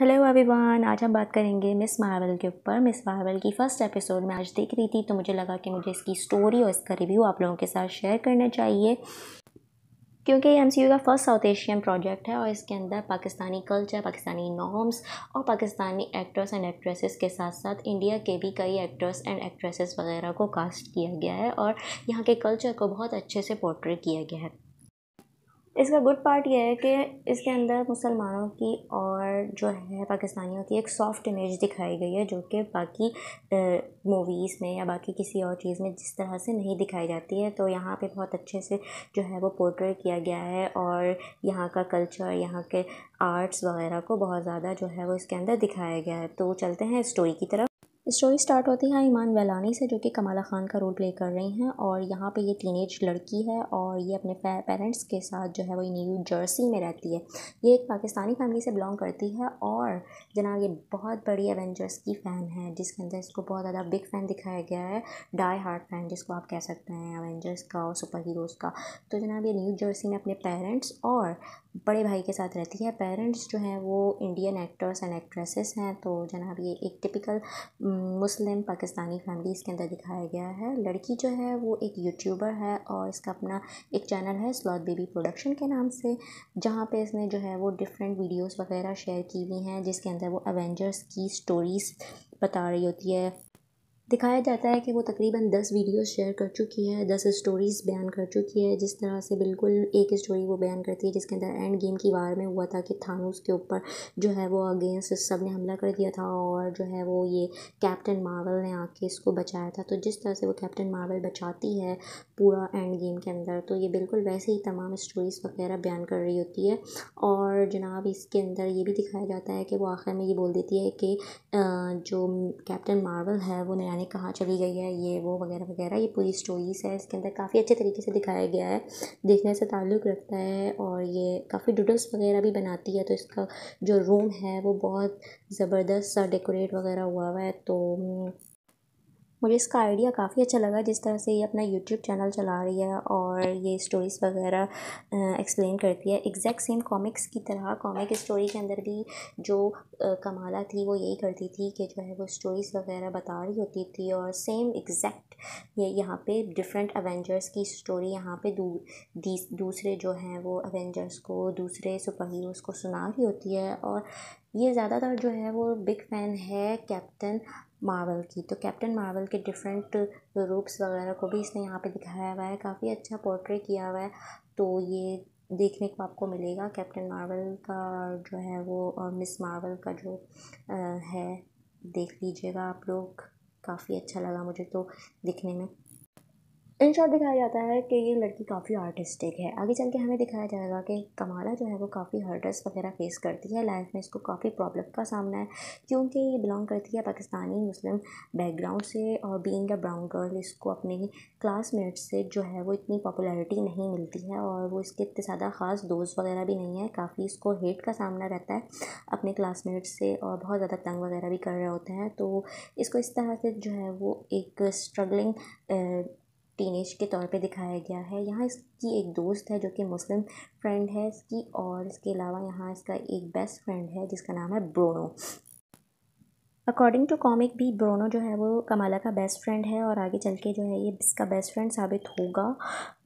hello अभिवान आज हम बात करेंगे मिस मार्वल के ऊपर मिस मार्वल की फर्स्ट एपिसोड में आज देख रही थी तो मुझे लगा कि मुझे इसकी स्टोरी और इसका रिव्यू आप लोगों के साथ शेयर करना चाहिए क्योंकि एम सी यू का फर्स्ट साउथ एशियन प्रोजेक्ट है और इसके अंदर पाकिस्तानी कल्चर पाकिस्तानी नॉर्म्स और पाकिस्तानी एक्टर्स एंड एक्ट्रेसेस के साथ साथ इंडिया के भी कई एक्टर्स एंड एक्ट्रेसेस वगैरह को कास्ट किया गया है और यहाँ के कल्चर को बहुत अच्छे से पोर्ट्रेट किया गया है इसका गुड पार्ट यह है कि इसके अंदर मुसलमानों की और जो है पाकिस्तानियों की एक सॉफ्ट इमेज दिखाई गई है जो कि बाकी मूवीज़ में या बाकी किसी और चीज़ में जिस तरह से नहीं दिखाई जाती है तो यहाँ पे बहुत अच्छे से जो है वो पोर्ट्रेट किया गया है और यहाँ का कल्चर यहाँ के आर्ट्स वगैरह को बहुत ज़्यादा जो है वो इसके अंदर दिखाया गया है तो चलते हैं स्टोरी की तरफ स्टोरी स्टार्ट होती है ईमान वेलानी से जो कि कमाला ख़ान का रोल प्ले कर रही हैं और यहाँ पे ये टीनेज लड़की है और ये अपने पेरेंट्स के साथ जो है वो न्यू जर्सी में रहती है ये एक पाकिस्तानी फैमिली से बिलोंग करती है और जनाब ये बहुत बड़ी एवेंजर्स की फ़ैन है जिसके अंदर इसको बहुत ज़्यादा बिग फ़ैन दिखाया गया है डाई हार्ट फ़ैन जिसको आप कह सकते हैं एवेंजर्स का और सुपर हीरोज़ का तो जनाब ये न्यू जर्सी में अपने पेरेंट्स और बड़े भाई के साथ रहती है पेरेंट्स जो हैं वो इंडियन एक्टर्स एंड एक्ट्रेसेस हैं तो जनाब ये एक टिपिकल मुस्लिम पाकिस्तानी फैमिली इसके अंदर दिखाया गया है लड़की जो है वो एक यूट्यूबर है और इसका अपना एक चैनल है स्लॉथ बेबी प्रोडक्शन के नाम से जहाँ पे इसने जो है वो डिफरेंट वीडियोस वगैरह शेयर की हुई हैं जिसके अंदर वो एवेंजर्स की स्टोरीज़ बता रही होती है दिखाया जाता है कि वो तकरीबन दस वीडियो शेयर कर चुकी है दस स्टोरीज़ बयान कर चुकी है जिस तरह से बिल्कुल एक स्टोरी वो बयान करती है जिसके अंदर एंड गेम की वार में हुआ था कि थानूस के ऊपर जो है वो अगेंस्ट सब ने हमला कर दिया था और जो है वो ये कैप्टन मार्वल ने आके इसको बचाया था तो जिस तरह से वो कैप्टन मार्वल बचाती है पूरा एंड गेम के अंदर तो ये बिल्कुल वैसे ही तमाम स्टोरीज़ वगैरह बयान कर रही होती है और जनाब इसके अंदर ये भी दिखाया जाता है कि वो आखिर में ये बोल देती है कि जो कैप्टन मार्वल है वो नया फलाने कहाँ चली गई है ये वो वगैरह वगैरह ये पूरी स्टोरीज़ है इसके अंदर काफ़ी अच्छे तरीके से दिखाया गया है देखने से ताल्लुक़ रखता है और ये काफ़ी डूडल्स वगैरह भी बनाती है तो इसका जो रूम है वो बहुत ज़बरदस्त सा डेकोरेट वगैरह हुआ हुआ है तो मुझे इसका आइडिया काफ़ी अच्छा लगा जिस तरह से ये अपना यूट्यूब चैनल चला रही है और ये स्टोरीज़ वगैरह एक्सप्लेन करती है एग्जैक्ट सेम कॉमिक्स की तरह कॉमिक स्टोरी के अंदर भी जो कमाला थी वो यही करती थी कि जो है वो स्टोरीज़ वगैरह बता रही होती थी और सेम एग्जैक्ट ये यहाँ पे डिफरेंट अवेंजर्स की स्टोरी यहाँ पर दू, दूसरे जो हैं वो अवेंजर्स को दूसरे सुपर हीरोज़ को सुना रही होती है और ये ज़्यादातर जो है वो बिग फ़ैन है कैप्टन मार्वल की तो कैप्टन मार्वल के डिफरेंट रूप्स वगैरह को भी इसने यहाँ पे दिखाया हुआ है काफ़ी अच्छा पोर्ट्रे किया हुआ है तो ये देखने को आपको मिलेगा कैप्टन मार्वल का जो है वो और मिस मार्वल का जो है देख लीजिएगा आप लोग काफ़ी अच्छा लगा मुझे तो दिखने में इन शॉर्ट दिखाया जाता है कि ये लड़की काफ़ी आर्टिस्टिक है आगे चल के हमें दिखाया जाएगा कि कमाला जो है वो काफ़ी हर्डर्स वगैरह फेस करती है लाइफ में इसको काफ़ी प्रॉब्लम का सामना है क्योंकि ये बिलोंग करती है पाकिस्तानी मुस्लिम बैकग्राउंड से और बीइंग अ ब्राउन गर्ल इसको अपने क्लासमेट से जो है वो इतनी पॉपुलरिटी नहीं मिलती है और वो इसके इतने ज़्यादा ख़ास दोस्त वगैरह भी नहीं है काफ़ी इसको हेट का सामना रहता है अपने क्लासमेट से और बहुत ज़्यादा तंग वगैरह भी कर रहे होते हैं तो इसको इस तरह से जो है वो एक स्ट्रगलिंग टीनेज के तौर पे दिखाया गया है यहाँ इसकी एक दोस्त है जो कि मुस्लिम फ्रेंड है इसकी और इसके अलावा यहाँ इसका एक बेस्ट फ्रेंड है जिसका नाम है ब्रोनो अकॉर्डिंग टू कॉमिक भी ब्रोनो जो है वो कमाला का बेस्ट फ्रेंड है और आगे चल के जो है ये इसका बेस्ट फ्रेंड साबित होगा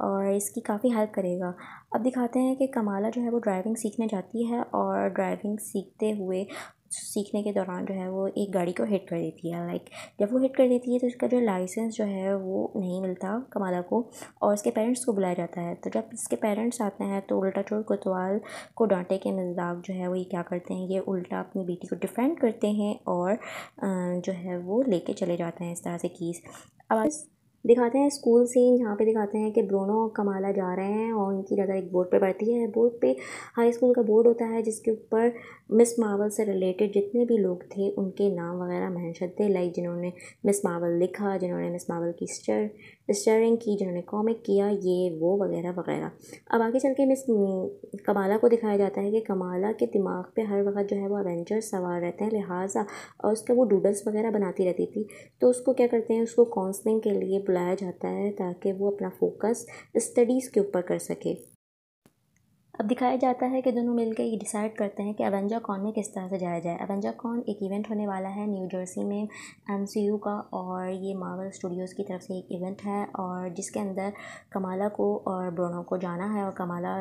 और इसकी काफ़ी हेल्प करेगा अब दिखाते हैं कि कमाला जो है वो ड्राइविंग सीखने जाती है और ड्राइविंग सीखते हुए सीखने के दौरान जो है वो एक गाड़ी को हिट कर देती है लाइक जब वो हिट कर देती है तो उसका जो लाइसेंस जो है वो नहीं मिलता कमाला को और उसके पेरेंट्स को बुलाया जाता है तो जब इसके पेरेंट्स आते हैं तो उल्टा चोर कोतवाल को डांटे के मजाक जो है वो ये क्या करते हैं ये उल्टा अपनी बेटी को डिफेंड करते हैं और जो है वो लेके चले जाते हैं इस तरह से कीस अब दिखाते हैं स्कूल सीन यहाँ पे दिखाते हैं कि ब्रोनो और कमाला जा रहे हैं और उनकी नज़र एक बोर्ड पे पड़ती है बोर्ड पे हाई स्कूल का बोर्ड होता है जिसके ऊपर मिस मावल से रिलेटेड जितने भी लोग थे उनके नाम वगैरह मैंशन थे लाइक जिन्होंने मिस मावल लिखा जिन्होंने मिस मावल की स्टर स्टरिंग की जिन्होंने कॉमिक किया ये वो वगैरह वगैरह अब आगे चल के मिस कमाला को दिखाया जाता है कि कमाला के दिमाग पे हर वक्त जो है वो एवेंजर्स सवार रहते हैं लिहाजा और उसके वो डूडल्स वगैरह बनाती रहती थी तो उसको क्या करते हैं उसको काउंसलिंग के लिए बुलाया जाता है ताकि वो अपना फोकस स्टडीज़ के ऊपर कर सके अब दिखाया जाता है कि दोनों मिलकर ये डिसाइड करते हैं कि एवेंजर कॉन में किस तरह से जाया जाए एवेंजर कॉन एक इवेंट होने वाला है न्यू जर्सी में एम का और ये मार्वल स्टूडियोज़ की तरफ से एक इवेंट है और जिसके अंदर कमाला को और ब्रोनो को जाना है और कमाला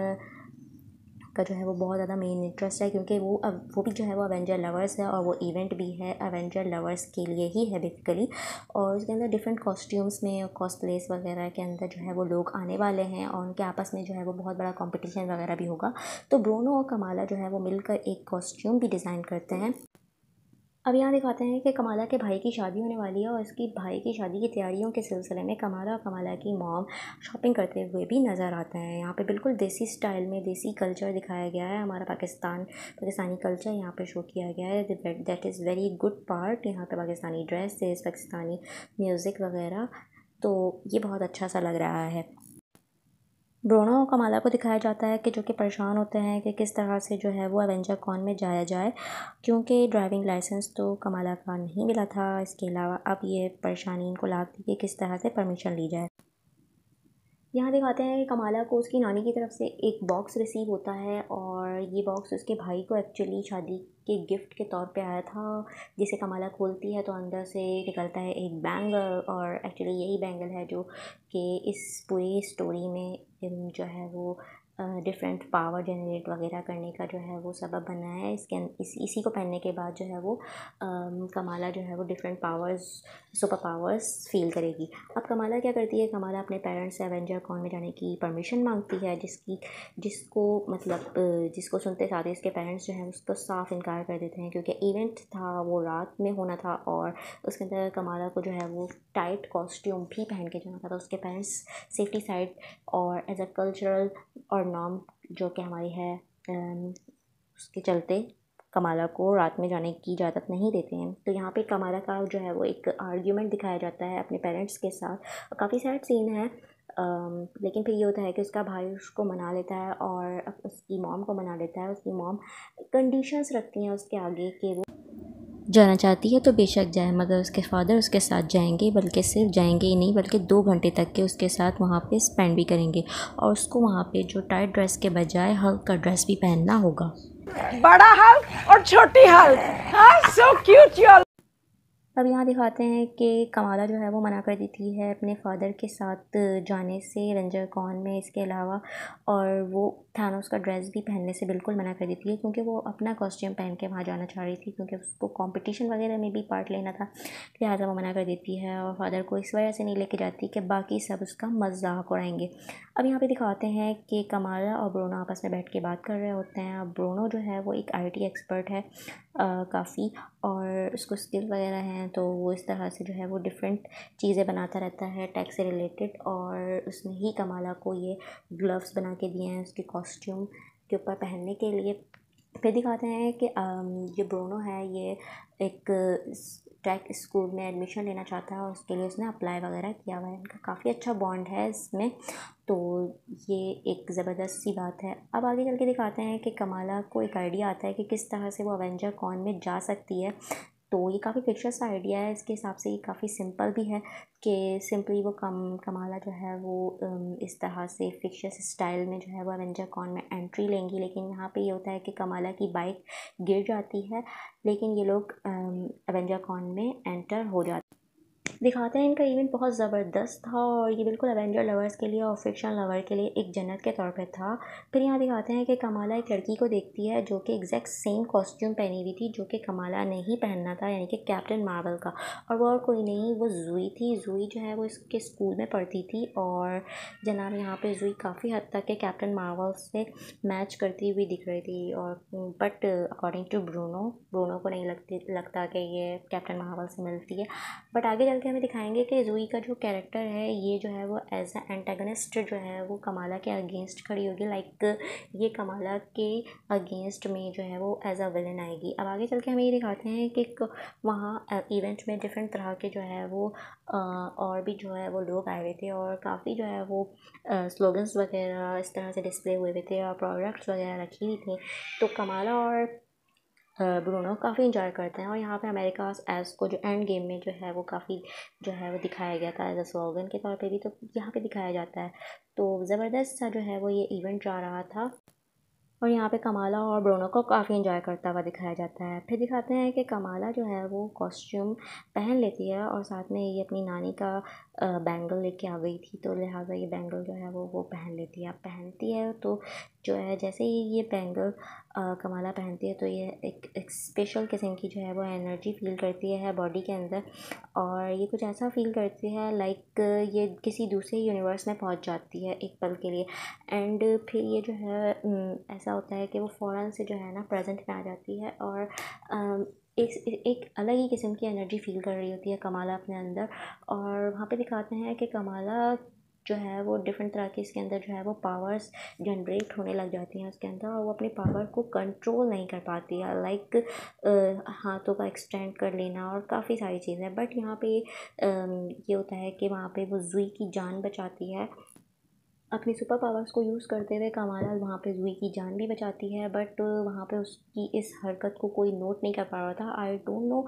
का जो है वो बहुत ज़्यादा मेन इंटरेस्ट है क्योंकि वो अब वो भी जो है वो एवेंजर लवर्स है और वो इवेंट भी है एवेंजर लवर्स के लिए ही है बेसिकली और उसके अंदर डिफरेंट कॉस्ट्यूम्स में कॉस्प्लेस वगैरह के अंदर जो है वो लोग आने वाले हैं और उनके आपस में जो है वो बहुत बड़ा कॉम्पिटिशन वगैरह भी होगा तो ब्रोनो और कमाला जो है वो मिलकर एक कॉस्ट्यूम भी डिज़ाइन करते हैं अब यहाँ दिखाते हैं कि कमाला के भाई की शादी होने वाली है और इसकी भाई की शादी की तैयारियों के सिलसिले में कमाला और कमाला की मॉम शॉपिंग करते हुए भी नज़र आते हैं यहाँ पे बिल्कुल देसी स्टाइल में देसी कल्चर दिखाया गया है हमारा पाकिस्तान पाकिस्तानी कल्चर यहाँ पे शो किया गया है that is very good part यहाँ पर पाकिस्तानी ड्रेस पाकिस्तानी म्यूज़िक वगैरह तो ये बहुत अच्छा सा लग रहा है ब्रूनो का माला को दिखाया जाता है कि जो कि परेशान होते हैं कि किस तरह से जो है वो एवेंजर कॉन में जाया जाए क्योंकि ड्राइविंग लाइसेंस तो कमाला का नहीं मिला था इसके अलावा अब ये परेशानी इनको लाती कि किस तरह से परमिशन ली जाए यहाँ दिखाते हैं कि कमाला को उसकी नानी की तरफ से एक बॉक्स रिसीव होता है और ये बॉक्स उसके भाई को एक्चुअली शादी कि गिफ्ट के तौर पे आया था जिसे कमाला खोलती है तो अंदर से निकलता है एक बैंगल और एक्चुअली यही बैंगल है जो कि इस पूरी स्टोरी में जो है वो डिफरेंट पावर जनरेट वगैरह करने का जो है वो सबब बना है इसके इस इसी को पहनने के बाद जो है वो कमाला जो है वो different powers super powers feel करेगी अब कमाला क्या करती है कमाला अपने पेरेंट्स से एवेंजर कॉन में जाने की परमिशन मांगती है जिसकी जिसको मतलब जिसको सुनते साथ ही इसके पेरेंट्स जो है उसको साफ इनकार कर देते हैं क्योंकि इवेंट था वो रात में होना था और उसके अंदर कमाला को जो है वो टाइट कॉस्ट्यूम भी पहन के जाना था तो उसके पेरेंट्स सेफ्टी साइड और एज अ कल्चरल और नाम जो कि हमारी है उसके चलते कमाला को रात में जाने की इजाज़त नहीं देते हैं तो यहाँ पे कमाला का जो है वो एक आर्ग्यूमेंट दिखाया जाता है अपने पेरेंट्स के साथ काफ़ी सैड सीन है लेकिन फिर ये होता है कि उसका भाई उसको मना लेता है और उसकी मॉम को मना लेता है उसकी मॉम कंडीशंस रखती हैं उसके आगे कि वो जाना चाहती है तो बेशक जाए मगर उसके फ़ादर उसके साथ जाएंगे बल्कि सिर्फ जाएंगे ही नहीं बल्कि दो घंटे तक के उसके साथ वहाँ पे स्पेंड भी करेंगे और उसको वहाँ पे जो टाइट ड्रेस के बजाय हल्क का ड्रेस भी पहनना होगा बड़ा हल्क और छोटी हल्क हाँ सो क्यूट अब यहाँ दिखाते हैं कि कमाला जो है वो मना कर देती है अपने फादर के साथ जाने से रंजर कौन में इसके अलावा और वो थानोस का ड्रेस भी पहनने से बिल्कुल मना कर देती है क्योंकि वो अपना कॉस्ट्यूम पहन के वहाँ जाना चाह रही थी क्योंकि उसको कंपटीशन वगैरह में भी पार्ट लेना था लिहाजा वो मना कर देती है और फादर को इस वजह से नहीं लेके जाती कि बाकी सब उसका मजाक उड़ाएंगे अब यहाँ पर दिखाते हैं कि कमाला और ब्रोनो आपस में बैठ के बात कर रहे होते हैं अब ब्रोनो जो है वो एक आई एक्सपर्ट है काफ़ी और उसको स्किल वगैरह हैं तो वो इस तरह से जो है वो डिफरेंट चीज़ें बनाता रहता है टैक्स से रिलेटेड और उसने ही कमाला को ये ग्लव्स बना के दिए हैं उसके कॉस्ट्यूम के ऊपर पहनने के लिए फिर दिखाते हैं कि ये ब्रोनो है ये एक टेक स्कूल में एडमिशन लेना चाहता है और उसके लिए उसने अप्लाई वगैरह किया हुआ है इनका काफ़ी अच्छा बॉन्ड है इसमें तो ये एक ज़बरदस्त सी बात है अब आगे चल के दिखाते हैं कि कमाला को एक आइडिया आता है कि किस तरह से वो अवेंजर कॉन में जा सकती है तो ये काफ़ी फिक्शस आइडिया है इसके हिसाब से ये काफ़ी सिंपल भी है कि सिंपली वो कम कमाला जो है वो इस तरह से फिक्शस स्टाइल में जो है वो एवेंजर कॉन में एंट्री लेंगी लेकिन यहाँ पे ये होता है कि कमाला की बाइक गिर जाती है लेकिन ये लोग एवेंजर कॉन में एंटर हो जाते दिखाते हैं इनका इवेंट बहुत ज़बरदस्त था और ये बिल्कुल एवेंजर लवर्स के लिए और फिक्शन लवर के लिए एक जन्नत के तौर पे था फिर यहाँ दिखाते हैं कि कमाला एक लड़की को देखती है जो कि एग्जैक्ट सेम कॉस्ट्यूम पहनी हुई थी जो कि कमाला ने ही पहनना था यानी कि कैप्टन मार्वल का और वो और कोई नहीं वो जुई थी जुई जो है वो इसके स्कूल में पढ़ती थी और जनाब यहाँ पर जुई काफ़ी हद तक के कैप्टन मार्वल से मैच करती हुई दिख रही थी और but according to Bruno Bruno को नहीं लगती लगता कि ये कैप्टन मार्वल से मिलती है बट आगे चल के पे हमें दिखाएंगे कि रूई का जो कैरेक्टर है ये जो है वो एज अ एंटेगनिस्ट जो है वो कमाला के अगेंस्ट खड़ी होगी लाइक ये कमाला के अगेंस्ट में जो है वो एज अ विलन आएगी अब आगे चल के हमें ये दिखाते हैं कि वहाँ इवेंट में डिफरेंट तरह के जो है वो और भी जो है वो लोग आए हुए थे और काफ़ी जो है वो स्लोगन्स वगैरह इस तरह से डिस्प्ले हुए हुए थे और प्रोडक्ट्स वगैरह रखी हुई थी तो कमाला और ब्रूनो काफ़ी इंजॉय करते हैं और यहाँ पे अमेरिका एस को जो एंड गेम में जो है वो काफ़ी जो है वो दिखाया गया था एज अ स्लोगन के तौर पे भी तो यहाँ पे दिखाया जाता है तो ज़बरदस्त सा जो है वो ये इवेंट जा रहा था और यहाँ पे कमाला और ब्रोनो को काफ़ी इन्जॉय करता हुआ दिखाया जाता है फिर दिखाते हैं कि कमाला जो है वो कॉस्ट्यूम पहन लेती है और साथ में ये अपनी नानी का बैंगल लेके आ गई थी तो लिहाजा ये बैंगल जो है वो वो पहन लेती है अब पहनती है तो जो है जैसे ही ये बैंगल कमाला पहनती है तो ये एक एक स्पेशल किस्म की जो है वो एनर्जी फ़ील करती है बॉडी के अंदर और ये कुछ ऐसा फ़ील करती है लाइक ये किसी दूसरे यूनिवर्स में पहुंच जाती है एक पल के लिए एंड फिर ये जो है ऐसा होता है कि वो फ़ौरन से जो है ना प्रेजेंट में आ जाती है और एक एक अलग ही किस्म की एनर्जी फ़ील कर रही होती है कमाला अपने अंदर और वहाँ पे दिखाते हैं कि कमाला जो है वो डिफरेंट तरह के इसके अंदर जो है वो पावर्स जनरेट होने लग जाती हैं उसके अंदर और वो अपनी पावर को कंट्रोल नहीं कर पाती है लाइक हाथों का एक्सटेंड कर लेना और काफ़ी सारी चीज़ें बट यहाँ पे आ, ये होता है कि वहाँ पे वो जुई की जान बचाती है अपनी सुपर पावर्स को यूज़ करते हुए कमाला वहाँ पे जुई की जान भी बचाती है बट वहाँ पे उसकी इस हरकत को कोई नोट नहीं कर पा रहा था I don't know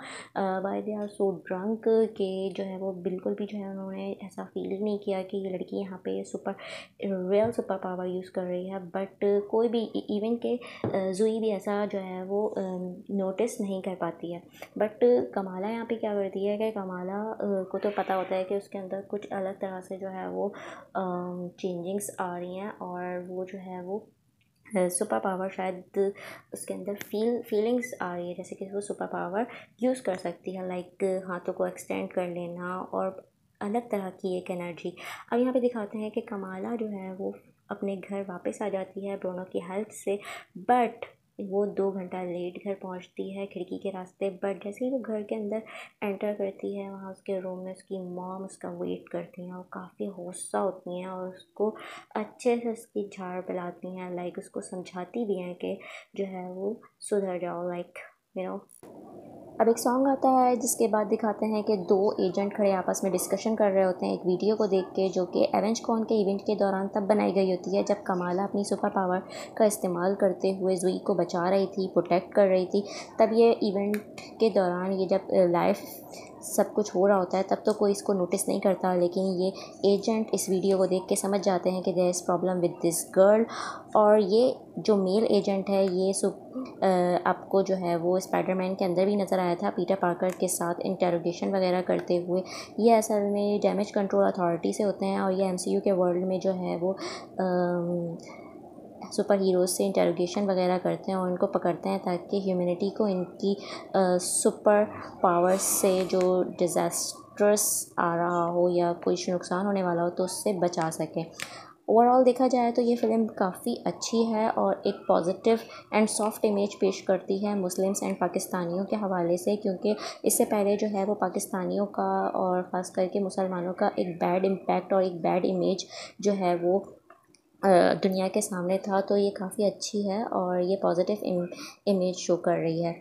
why they are so drunk के जो है वो बिल्कुल भी जो है उन्होंने ऐसा फील ही नहीं किया कि ये लड़की यहाँ पे super real super power use कर रही है बट कोई भी इवन e, के जुई uh, भी ऐसा जो है वो नोटिस um, नहीं कर पाती है बट कमाला यहाँ पर क्या करती है कि कमाला uh, को तो पता होता है कि उसके अंदर कुछ अलग तरह से जो है वो चेंजिंग um, चेंजिंग्स आ रही हैं और वो जो है वो सुपर पावर शायद उसके अंदर फील फीलिंग्स आ रही है जैसे कि वो सुपर पावर यूज़ कर सकती है लाइक हाथों को एक्सटेंड कर लेना और अलग तरह की एक एनर्जी अब यहाँ पे दिखाते हैं कि कमाला जो है वो अपने घर वापस आ जाती है ब्रोनो की हेल्प से बट वो दो घंटा लेट घर पहुंचती है खिड़की के रास्ते बट जैसे ही वो घर के अंदर एंटर करती है वहाँ उसके रूम में उसकी मॉम उसका वेट करती हैं और काफ़ी गुस्सा होती हैं और उसको अच्छे से उसकी झाड़ पिलाती हैं लाइक उसको समझाती भी हैं कि जो है वो सुधर जाओ लाइक यू नो अब एक सॉन्ग आता है जिसके बाद दिखाते हैं कि दो एजेंट खड़े आपस में डिस्कशन कर रहे होते हैं एक वीडियो को देख के जो कि एवेंज कॉन के इवेंट के दौरान तब बनाई गई होती है जब कमाला अपनी सुपर पावर का इस्तेमाल करते हुए जुई को बचा रही थी प्रोटेक्ट कर रही थी तब ये इवेंट के दौरान ये जब लाइफ सब कुछ हो रहा होता है तब तो कोई इसको नोटिस नहीं करता लेकिन ये एजेंट इस वीडियो को देख के समझ जाते हैं कि there is problem with this girl और ये जो मेल एजेंट है ये सुप आपको जो है वो स्पाइडरमैन के अंदर भी नज़र आया था पीटर पार्कर के साथ इंटेरोगेशन वगैरह करते हुए ये असल में डैमेज कंट्रोल अथॉरिटी से होते हैं और ये एमसीयू के वर्ल्ड में जो है वो आ, सुपर हीरोज़ से इंटरोगेशन वगैरह करते हैं और इनको पकड़ते हैं ताकि ह्यूमैनिटी को इनकी सुपर पावर्स से जो डिज़ास्टर्स आ रहा हो या कुछ नुकसान होने वाला हो तो उससे बचा सकें ओवरऑल देखा जाए तो ये फ़िल्म काफ़ी अच्छी है और एक पॉजिटिव एंड सॉफ्ट इमेज पेश करती है मुस्लिम्स एंड पाकिस्तानियों के हवाले से क्योंकि इससे पहले जो है वो पाकिस्तानियों का और ख़ास करके मुसलमानों का एक बैड इम्पैक्ट और एक बैड इमेज जो है वो दुनिया के सामने था तो ये काफ़ी अच्छी है और ये पॉजिटिव इमेज शो कर रही है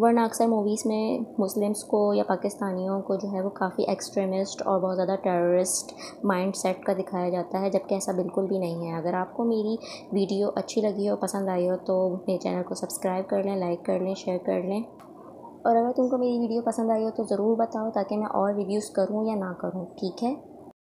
वरना अक्सर मूवीज़ में मुस्लिम्स को या पाकिस्तानियों को जो है वो काफ़ी एक्सट्रीमिस्ट और बहुत ज़्यादा टेररिस्ट माइंड सेट का दिखाया जाता है जबकि ऐसा बिल्कुल भी नहीं है अगर आपको मेरी वीडियो अच्छी लगी हो पसंद आई हो तो मेरे चैनल को सब्सक्राइब कर लें लाइक कर लें शेयर कर लें और अगर तुमको मेरी वीडियो पसंद आई हो तो ज़रूर बताओ ताकि मैं और रिव्यूज़ करूँ या ना करूँ ठीक है